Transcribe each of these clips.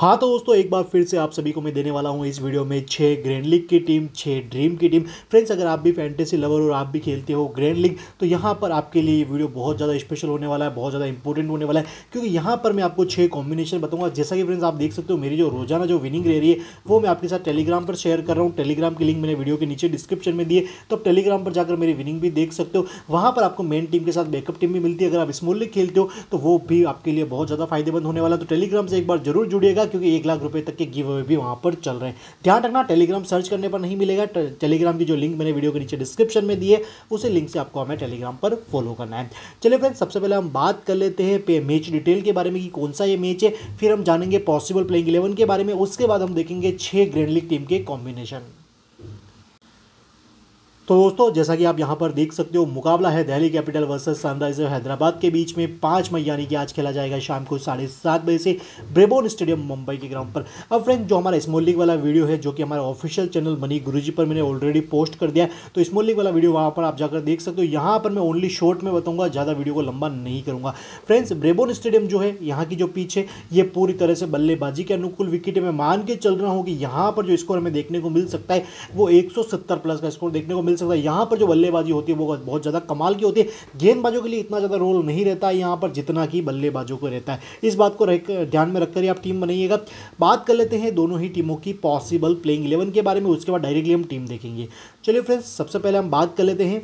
हाँ तो दोस्तों एक बार फिर से आप सभी को मैं देने वाला हूँ इस वीडियो में छः ग्रैंड लीग की टीम छः ड्रीम की टीम फ्रेंड्स अगर आप भी फैंटेसी लवर और आप भी खेलते हो ग्रैंड लीग तो यहाँ पर आपके लिए ये वीडियो बहुत ज़्यादा स्पेशल होने वाला है बहुत ज़्यादा इंपॉर्टेंट होने वाला है क्योंकि यहाँ पर मैं आपको छः कॉम्बिनेशन बताऊँगा जैसा कि फ्रेंड्स आप देख सकते हो मेरी जो रोजाना जो विनिंग रह रही है वो मैं आपके साथ टेलीग्राम पर शेयर कर रहा हूँ टेलीग्राम की लिंक मैंने वीडियो के नीचे डिस्क्रिप्शन में दिए तो आप टेलीग्राम पर जाकर मेरी विनिंग भी देख सकते हो वहाँ पर आपको मेन टीम के साथ बैकअप टीम भी मिलती है अगर आप स्मॉल लीग खेलते हो तो वो भी आपके लिए बहुत ज़्यादा फायदेमंद होने वाला है तो टेलीग्राम से एक बार जरूर जुड़िएगा मिलेगा क्योंकि एक लाख रुपए तक के गिव अवे भी वहाँ पर चल रहे हैं ध्यान रखना टेलीग्राम सर्च करने पर नहीं मिलेगा टेलीग्राम की जो लिंक मैंने वीडियो के नीचे डिस्क्रिप्शन में दी है उसी लिंक से आपको हमें टेलीग्राम पर फॉलो करना है चलिए फ्रेंड सबसे पहले हम बात कर लेते हैं पे मैच डिटेल के बारे में कि कौन सा ये मैच है फिर हम जानेंगे पॉसिबल प्लेइंग इलेवन के बारे में उसके बाद हम देखेंगे छह ग्रैंड लीग टीम के कॉम्बिनेशन तो दोस्तों जैसा कि आप यहां पर देख सकते हो मुकाबला है Delhi Capital versus Sunriser Hyderabad के बीच में पांच मई यानी कि आज खेला जाएगा शाम को साढ़े सात बजे से ब्रेबोन स्टेडियम मुंबई के ग्राउंड पर अब फ्रेंड जो हमारा स्मॉल लीग वाला वीडियो है जो कि हमारा ऑफिशियल चैनल मनी गुरु पर मैंने ऑलरेडी पोस्ट कर दिया तो स्मॉल लीग वाला वीडियो वहाँ पर आप जाकर देख सकते हो यहाँ पर मैं ओनली शॉर्ट में बताऊँगा ज़्यादा वीडियो को लंबा नहीं करूँगा फ्रेंड्स ब्रेबोन स्टेडियम जो है यहाँ की जो पिच है ये पूरी तरह से बल्लेबाजी के अनुकूल विकेट मैं मान के चल रहा हूँ कि यहाँ पर जो स्कोर हमें देखने को मिल सकता है वो एक प्लस का स्कोर देखने को मिल सकता है यहाँ पर जो बल्लेबाजी होती है वो बहुत ज़्यादा कमाल की होती है गेंदबाजों के लिए इतना ज़्यादा रोल नहीं रहता है यहाँ पर जितना कि बल्लेबाजों को रहता है इस बात को ध्यान में रखकर ही आप टीम बनाइएगा बात कर लेते हैं दोनों ही टीमों की पॉसिबल प्लेइंग इलेवन के बारे में उसके बाद डायरेक्टली हम टीम देखेंगे चलिए फ्रेंड्स सबसे पहले हम बात कर लेते हैं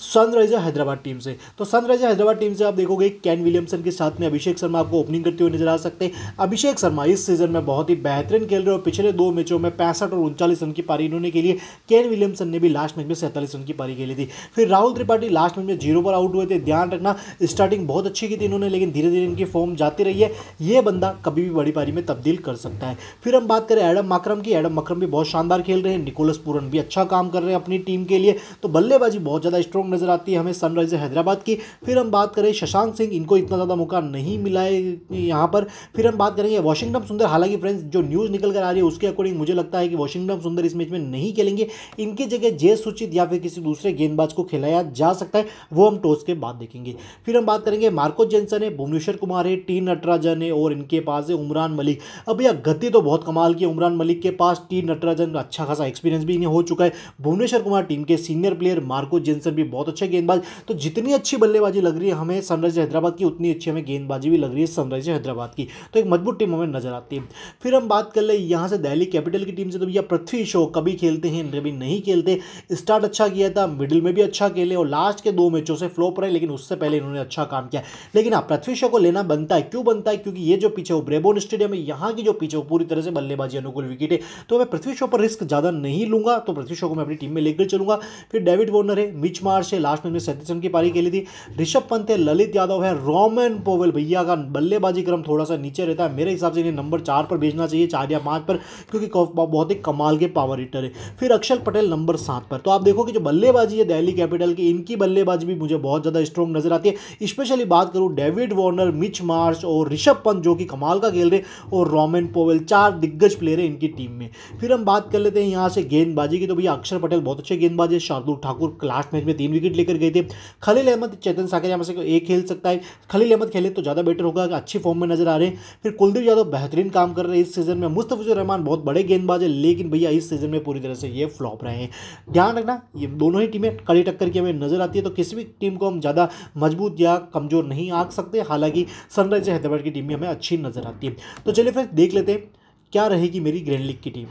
सनराइजर हैदराबाद टीम से तो सनराइजर हैदराबाद टीम से आप देखोगे कैन विलियमसन के साथ में अभिषेक शर्मा आपको ओपनिंग करते हुए नजर आ सकते हैं अभिषेक शर्मा इस सीजन में बहुत ही बेहतरीन खेल रहे हो पिछले दो मैचों में पैंसठ और उनचालीस रन की पारी इन्होंने के लिए कैन विलियमसन ने भी लास्ट मैच में सैंतालीस रन की पारी खेली थी फिर राहुल त्रिपाठी लास्ट मैच में जीरो पर आउट हुए थे ध्यान रखना स्टार्टिंग बहुत अच्छी की थी इन्होंने लेकिन धीरे धीरे इनकी फॉर्म जाती रही है ये बंदा कभी भी बड़ी पारी में तब्दील कर सकता है फिर हम बात करें एडम मक्रम की एडम मक्रम भी बहुत शानदार खेल रहे हैं निकोलस पूरन भी अच्छा काम कर रहे हैं अपनी टीम के लिए तो बल्लेबाजी बहुत ज़्यादा स्ट्रॉन्ग नज़र आती है हमें सनराइज़र हैदराबाद की फिर हम बात करें शशांक सिंह इनको इतना ज़्यादा मौका नहीं मिला है यहाँ पर फिर हम बात करेंगे वॉशिंगटन सुंदर हालांकि फ्रेंड्स जो न्यूज़ निकल कर आ रही है उसके अकॉर्डिंग मुझे लगता है कि वॉशिंगटन सुंदर इस मैच में नहीं खेलेंगे इनकी जगह जय सूचित या फिर किसी दूसरे गेंदबाज को खिलाया जा सकता है वो हम टॉस के बाद देखेंगे फिर हम बात करेंगे मार्को जेंसन है भुवनेश्वर कुमार है टी नटराजन है और इनके पास है उमरान मलिक अब यह गति तो बहुत कमाल की उमरान मलिक के पास टी नटराजन अच्छा खासा एक्सपीरियंस भी इन्हें हो चुका है भुवनेश्वर कुमार टीम के सीनियर प्लेयर मार्को जेंसन भी बहुत बहुत अच्छे गेंदबाज तो जितनी अच्छी बल्लेबाजी लग रही है हमें सनराइजर हैदराबाद की उतनी अच्छी हमें गेंदबाजी भी लग रही है सनराइजर हैदराबाद की तो एक मजबूत टीम हमें नजर आती है फिर हम बात कर ले यहाँ से दिल्ली कैपिटल की टीम से तो भैया पृथ्वी शो कभी खेलते हैं कभी नहीं खेलते स्टार्ट अच्छा किया था मिडिल में भी अच्छा खेले और लास्ट के दो मैचों से फ्लोप रहे लेकिन उससे पहले इन्होंने अच्छा काम किया लेकिन आप हाँ, पृथ्वी शो को लेना बनता है क्यों बनता है क्योंकि ये जो पीछे हो ब्रेबोन स्टेडियम है यहाँ की जो पीछे हो पूरी तरह से बल्लेबाजी अनुकूल विकेट है तो मैं पृथ्वी शो पर रिस्क ज़्यादा नहीं लूंगा तो पृथ्वी शो को मैं अपनी टीम में लेकर चलूंगा फिर डेविड वॉर्नर है मिच मार्च से लास्ट में सैंतीस रन की पारी खेली थी ऋषभ पंत है ललित यादव है रोमन पोवेल भैया का बल्लेबाजी क्रम थोड़ा सा नीचे रहता है मेरे हिसाब से इन्हें नंबर चार पर भेजना चाहिए चार या पाँच पर क्योंकि बहुत ही कमाल के पावर हिटर है फिर अक्षर पटेल नंबर सात पर तो आप देखो कि जो बल्लेबाजी है दिल्ली कैपिटल की इनकी बल्लेबाजी भी मुझे बहुत ज़्यादा स्ट्रॉन्ग नजर आती है स्पेशली बात करूँ डेविड वॉर्नर मिच मार्च और ऋषभ पंत जो कि कमाल का खेल रहे और रोमन पोवेल चार दिग्गज प्लेयर है इनकी टीम में फिर हम बात कर लेते हैं यहाँ से गेंदबाजी की तो भैया अक्षर पटेल बहुत अच्छे गेंदबाज है शार्दुल ठाकुर लास्ट मैच में तीन विकेट लेकर गए थे खलील अहमद चेतन सागर यहाँ से एक खेल सकता है खलील अहमद खेले तो ज़्यादा बेटर होगा अच्छी फॉर्म में नजर आ रहे हैं फिर कुलदीप यादव बेहतरीन काम कर रहे हैं इस सीज़न में मुस्तफिजुर रहमान बहुत बड़े गेंदबाज है लेकिन भैया इस सीज़न में पूरी तरह से ये फ्लॉप रहे हैं ध्यान रखना ये दोनों ही टीमें कड़ी टक्कर की हमें नजर आती है तो किसी भी टीम को हम ज़्यादा मजबूत या कमज़ोर नहीं आंक सकते हालांकि सनराइजर हैदराबाद की टीम भी हमें अच्छी नजर आती है तो चलिए फिर देख लेते हैं क्या रहेगी मेरी ग्रैंड लीग की टीम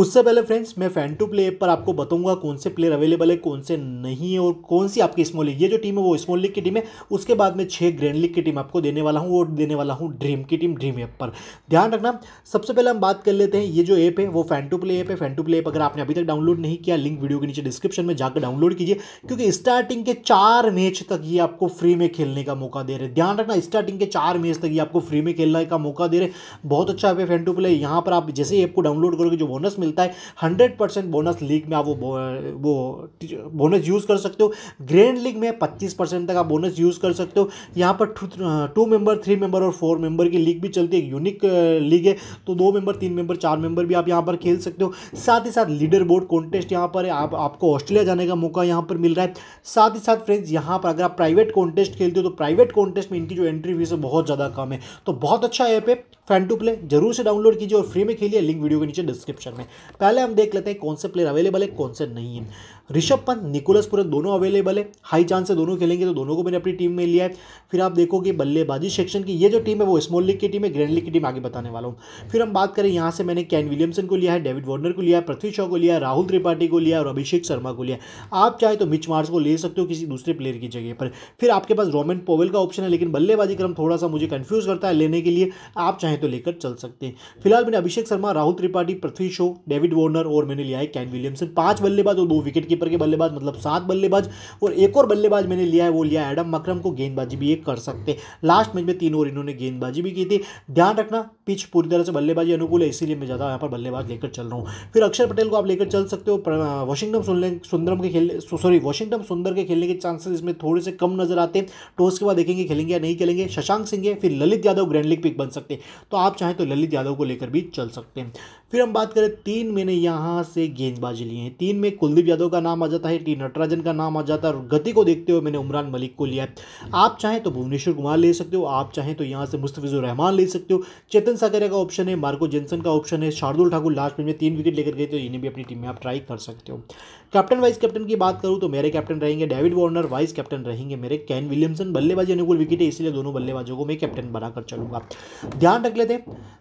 उससे पहले फ्रेंड्स मैं फैंटू प्ले ऐप पर आपको बताऊंगा कौन से प्लेयर अवेलेबल है कौन से नहीं है और कौन सी आपकी स्मॉल लीग ये जो टीम है वो स्मॉल लीग की टीम है उसके बाद में छह ग्रैंड लीग की टीम आपको देने वाला हूँ और देने वाला हूँ ड्रीम की टीम ड्रीम ऐप पर ध्यान रखना सबसे पहले हम बात कर लेते हैं ये जो ऐप है वो फैंटू प्ले ऐप है फैंटू प्ले ऐप अगर आपने अभी तक डाउनलोड नहीं किया लिंक वीडियो के नीचे डिस्क्रिप्शन में जाकर डाउनलोड कीजिए क्योंकि स्टार्टिंग के चार मैच तक ये आपको फ्री में खेलने का मौका दे रहे हैं ध्यान रखना स्टार्टिंग के चार मैच तक ये आपको फ्री में खेलने का मौका दे रहे बहुत अच्छा ऐप है फैंटू प्ले यहाँ पर आप जैसे ऐप को डाउनलोड करोगे जो बोनस मिलता है हंड्रेड परसेंट बोनस लीग में आप वो वो बोनस यूज़ कर सकते हो ग्रैंड लीग में पच्चीस परसेंट तक आप बोनस यूज़ कर सकते हो यहाँ पर टू मेंबर थ्री मेंबर और फोर मेंबर की लीग भी चलती है यूनिक लीग है तो दो मेंबर तीन मेंबर चार मेंबर भी आप यहाँ पर खेल सकते हो साथ ही साथ लीडर बोर्ड कॉन्टेस्ट यहाँ पर आप, आपको ऑस्ट्रेलिया जाने का मौका यहाँ पर मिल रहा है साथ ही साथ फ्रेंड्स यहाँ पर अगर आप प्राइवेट कॉन्टेस्ट खेलते हो तो प्राइवेट कॉन्टेस्ट में इनकी जो एंट्री फीस है बहुत ज़्यादा कम है तो बहुत अच्छा ऐप है फैन टू प्ले जरूर से डाउनलोड कीजिए और फ्री में खेलिए लिंक वीडियो के नीचे डिस्क्रिप्शन में पहले हम देख लेते हैं कौन से प्लेयर अवेलेबल है कौन से नहीं है ऋषभ पंत निकोलस पुरन दोनों अवेलेबल है हाई चांस से दोनों खेलेंगे तो दोनों को मैंने अपनी टीम में लिया है फिर आप देखोगे बल्लेबाजी सेक्शन की ये जो टीम है वो स्मॉल लीग की टीम है ग्रैंड लीग की टीम आगे बताने वाला हूँ फिर हम बात करें यहाँ से मैंने कैन विलियमसन को लिया है डेविड वॉर्नर को लिया है पृथ्वी शॉ को लिया राहुल त्रिपाठी को लिया और अभिषेक शर्मा को लिया आप चाहे तो मिच मार्च को ले सकते हो किसी दूसरे प्लेयर की जगह पर फिर आपके पास रोमन पोवेल का ऑप्शन है लेकिन बल्लेबाजी क्रम थोड़ा सा मुझे कन्फ्यूज करता है लेने के लिए आप चाहें तो लेकर चल सकते हैं फिलहाल मैंने अभिषेक शर्मा राहुल त्रिपाठी पृथ्वी शो डेविड वॉर्नर और मैंने लिया है कैन विलियमसन पांच बल्लेबाज और दो विकेट कीपर के बल्लेबाज मतलब सात बल्लेबाज और एक और बल्लेबाज मैंने लिया है वो लिया एडम मक्रम को गेंदबाजी भी ये कर सकते लास्ट मैच में तीन ओवर इन्होंने गेंदबाजी भी की थी ध्यान रखना पिच पूरी तरह से बल्लेबाजी अनुकूल है इसीलिए मैं ज़्यादा यहाँ पर बल्लेबाज लेकर चल रहा हूँ फिर अक्षर पटेल को आप लेकर चल सकते हो वॉशिंगटन सुंदरम के खेल सॉरी वॉशिंगटन सुंदर के खेलने के चांसेस इसमें थोड़े से कम नजर आते हैं टॉस के बाद देखेंगे खेलेंगे या नहीं खेलेंगे शशांक सिंह है फिर Lalit Yadav grand league pick बन सकते हैं तो आप चाहें तो ललित यादव को लेकर भी चल सकते हैं फिर हम बात करें तीन मैंने यहाँ से गेंदबाजी लिए हैं तीन में कुलदीप यादव का नाम आ जाता है टी नटराजन का नाम आ जाता है और गति को देखते हुए मैंने उमरान मलिक को लिया आप चाहें तो भुवनेश्वर कुमार ले सकते हो आप चाहें तो यहाँ से मुस्तफिजुर रहमान ले सकते हो चेतन सागरिया का ऑप्शन है मार्को जेनसन का ऑप्शन है शार्दुल ठाकुर लास्ट में तीन विकेट लेकर गए थे तो इन्हें भी अपनी टीम में आप ट्राई कर सकते हो कैप्टन वाइस कैप्टन की बात करूँ तो मेरे कैप्टन रहेंगे डेविड वार्नर वाइस कैप्टन रहेंगे मेरे कैन विलियमसन बल्लेबाजी अनुकूल विकेट है इसलिए दोनों बल्लेबाजों को मैं कैप्टन बनाकर चलूंगा ध्यान रख लेते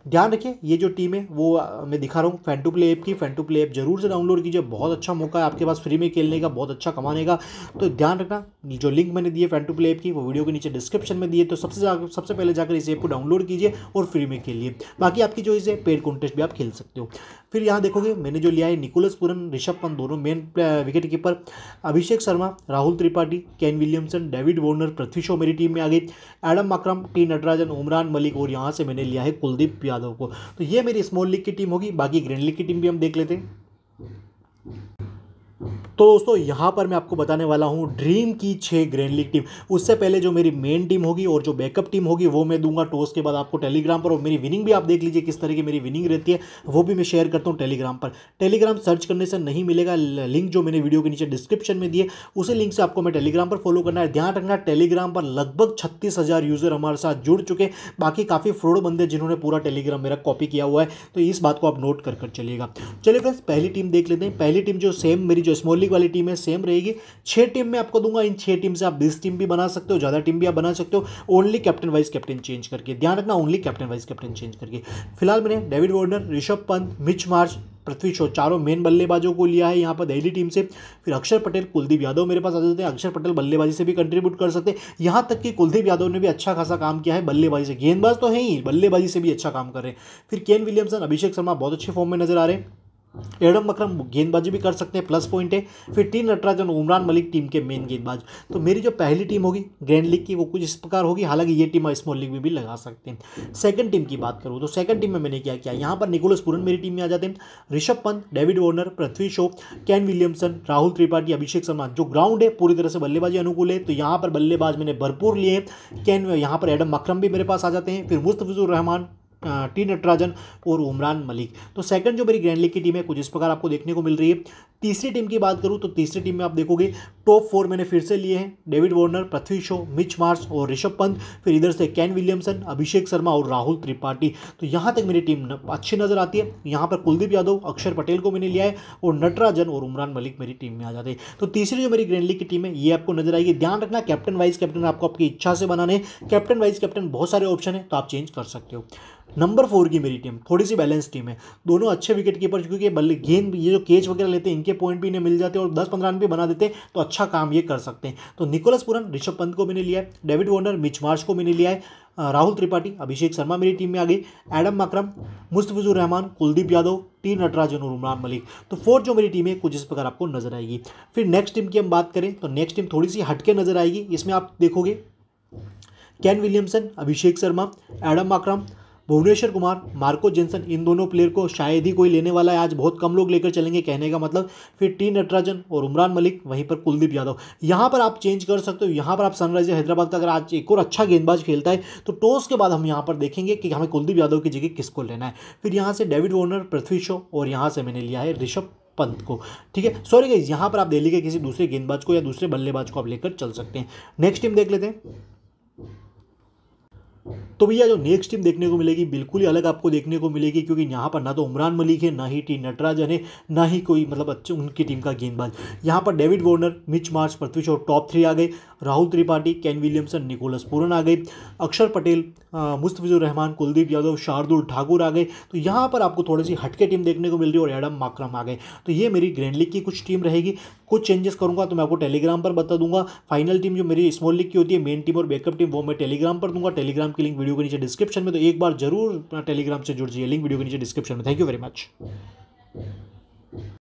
ध्यान रखिए ये जो टीम है वो मैं दिखा रहा हूँ फैंटू टू प्ले ऐप की फैन टू प्ले ऐप जरूर से डाउनलोड कीजिए बहुत अच्छा मौका है आपके पास फ्री में खेलने का बहुत अच्छा कमाने का तो ध्यान रखना जो लिंक मैंने दिए फैन टू प्ले ऐप की वो वीडियो के नीचे डिस्क्रिप्शन में दिए तो सबसे सबसे पहले जाकर इस ऐप को डाउनलोड कीजिए और फ्री में खेलिए बाकी आपकी जो इसे पेड कॉन्टेस्ट भी आप खेल सकते हो फिर यहाँ देखोगे मैंने जो लिया है निकोलस पुरन ऋषभ पंत दोनों main wicket keeper Abhishek Sharma Rahul Tripathi Kane Williamson David Warner Prithvi Shaw मेरी टीम में आ गई Aiden Markram T Natarajan Umran Malik और यहाँ से मैंने लिया है कुलदीप यादव को तो ये मेरी स्मॉल लीग की टीम होगी बाकी ग्रैंड लीग की टीम भी हम देख लेते हैं तो दोस्तों यहाँ पर मैं आपको बताने वाला हूँ ड्रीम की छः ग्रैंड लीग टीम उससे पहले जो मेरी मेन टीम होगी और जो बैकअप टीम होगी वो मैं दूंगा टॉस के बाद आपको टेलीग्राम पर और मेरी विनिंग भी आप देख लीजिए किस तरह की मेरी विनिंग रहती है वो भी मैं शेयर करता हूँ टेलीग्राम पर टेलीग्राम सर्च करने से नहीं मिलेगा लिंक जो मैंने वीडियो के नीचे डिस्क्रिप्शन में दिए उसी लिंक से आपको मैं टेलीग्राम पर फॉलो करना है ध्यान रखना टेलीग्राम पर लगभग छत्तीस यूज़र हमारे साथ जुड़ चुके बाकी काफ़ी फ्रॉड बंदे जिन्होंने पूरा टेलीग्राम मेरा कॉपी किया हुआ है तो इस बात को आप नोट कर कर चलिएगा चलिए फ्रेंड्स पहली टीम देख लेते हैं पहली टीम जो सेम मेरी जो स्मॉल ओनली क्वालिटी में सेम रहेगी छह टीम में आपको दूंगा इन छह टीम से आप बीस टीम भी बना सकते हो ज़्यादा टीम भी आप बना सकते हो only captain vice captain change करके ध्यान रखना only captain vice captain change करके फिलहाल मैंने David Warner Rishabh Pant Mitch Marsh Prithvi Shaw चारों मेन बल्लेबाजों को लिया है यहाँ पर दहली टीम से फिर अक्षर पटेल कुलदीप यादव मेरे पास आ जाते हैं अक्षर पटेल बल्लेबाजी से भी कंट्रीब्यूट कर सकते हैं यहाँ तक कि कुलदीप यादव ने भी अच्छा खासा काम किया है बल्लेबाजी से गेंदबाज तो है ही बल्लेबाजी से भी अच्छा काम कर रहे हैं फिर केन विलियमसन अभिषेक शर्मा बहुत अच्छे फॉर्म में नजर आ रहे हैं एडम बकरम गेंदबाजी भी कर सकते हैं प्लस पॉइंट है फिर टी नटराजन उमरान मलिक टीम के मेन गेंदबाज तो मेरी जो पहली टीम होगी ग्रैंड लीग की वो कुछ इस प्रकार होगी हालांकि ये टीम स्मॉल लीग में भी लगा सकते हैं सेकंड टीम की बात करूँ तो सेकंड टीम में मैंने क्या किया यहाँ पर निकोलस पुरन मेरी टीम में आ जाते हैं Rishabh Pant David Warner Prithvi Shaw Kane Williamson Rahul Tripathi Abhishek Sharma जो ग्राउंड है पूरी तरह से बल्लेबाजी अनुकूल है तो यहाँ पर बल्लेबाज मैंने भरपूर लिए हैं कैन यहाँ पर एडम मकरम भी मेरे पास आ जाते हैं फिर मुस्तफिजुर रहमान टी नटराजन और उमरान मलिक तो सेकंड जो मेरी ग्रैंड लीग की टीम है कुछ इस प्रकार आपको देखने को मिल रही है तीसरी टीम की बात करूँ तो तीसरी टीम में आप देखोगे टॉप फोर मैंने फिर से लिए हैं David Warner Prithvi Shaw Mitch Marsh और ऋषभ पंत फिर इधर से कैन विलियमसन अभिषेक शर्मा और राहुल त्रिपाठी तो यहाँ तक मेरी टीम अच्छी नज़र आती है यहाँ पर कुलदीप यादव अक्षर पटेल को मैंने लिया है और नटराजन और उमरान मलिक मेरी टीम में आ जाते हैं तो तीसरी जो मेरी ग्रैंड लीग की टीम है ये आपको नजर आएगी ध्यान रखना कैप्टन वाइस कैप्टन आपको आपकी इच्छा से बनाने कैप्टन वाइस कैप्टन बहुत सारे ऑप्शन है तो आप चेंज कर सकते हो नंबर फोर की मेरी टीम थोड़ी सी बैलेंस टीम है दोनों अच्छे विकेट कीपर क्योंकि बल्ले गेंद ये जो केच वगैरह लेते हैं इनके के पॉइंट भी इन्हें मिल जाते और दस पंद्रह रन भी बना देते तो अच्छा काम ये कर सकते हैं तो निकोलस पुरन ऋषभ पंत को मैंने लिया है डेविड वॉर्नर मिच मार्च को मैंने लिया है राहुल त्रिपाठी अभिषेक शर्मा मेरी टीम में आ गई Aiden Markram Mustafizur Rahman Kuldeep Yadav T Natarajan और उमरान मलिक तो फोर्थ जो मेरी टीम है कुछ इस प्रकार आपको नजर आएगी फिर नेक्स्ट टीम की हम बात करें तो नेक्स्ट टीम थोड़ी सी हटके नजर आएगी इसमें आप देखोगे Kane Williamson Abhishek Sharma Adam Markram Bhuvneshwar Kumar Marco Jansen इन दोनों प्लेयर को शायद ही कोई लेने वाला है आज बहुत कम लोग लेकर चलेंगे कहने का मतलब फिर टी नटराजन और उमरान मलिक वहीं पर कुलदीप यादव यहाँ पर आप चेंज कर सकते हो यहाँ पर आप सनराइजर हैदराबाद का अगर आज एक और अच्छा गेंदबाज खेलता है तो टॉस के बाद हम यहाँ पर देखेंगे कि हमें कुलदीप यादव की जगह किसको लेना है फिर यहाँ से डेविड वॉर्नर पृथ्वी शो और यहाँ से मैंने लिया है ऋषभ पंत को ठीक है सॉरी यहाँ पर आप दिल्ली के किसी दूसरे गेंदबाज को या दूसरे बल्लेबाज को आप लेकर चल सकते हैं नेक्स्ट टीम देख लेते हैं तो भैया जो नेक्स्ट टीम देखने को मिलेगी बिल्कुल ही अलग आपको देखने को मिलेगी क्योंकि यहाँ पर ना तो उमरान मलिक है ना ही टी नटराजन है ना ही कोई मतलब अच्छे उनकी टीम का गेंदबाज यहाँ पर David Warner Mitch Marsh Prithvi Shaw top three आ गए Rahul Tripathi Kane Williamson Nicholas Pooran आ गए अक्षर पटेल मुस्तफिजुर रहमान कुलदीप यादव शार्दुल ठाकुर आ गए तो यहाँ पर आपको थोड़ी सी हटके टीम देखने को मिल रही है और एडम माक्रम आ गए तो ये मेरी ग्रैंड लीग की कुछ टीम रहेगी कुछ चेंजेस करूँगा तो मैं आपको टेलीग्राम पर बता दूंगा फाइनल टीम जो मेरी स्मॉल लीग की होती है मेन टीम और बैकअप टीम वो मैं टेलीग्राम पर दूंगा टेलीग्राम की लिंक वीडियो के नीचे डिस्क्रिप्शन में तो एक बार जरूर टेलीग्राम से जुड़ जाइए लिंक वीडियो के नीचे डिस्क्रिप्शन में थैंक यू वेरी मच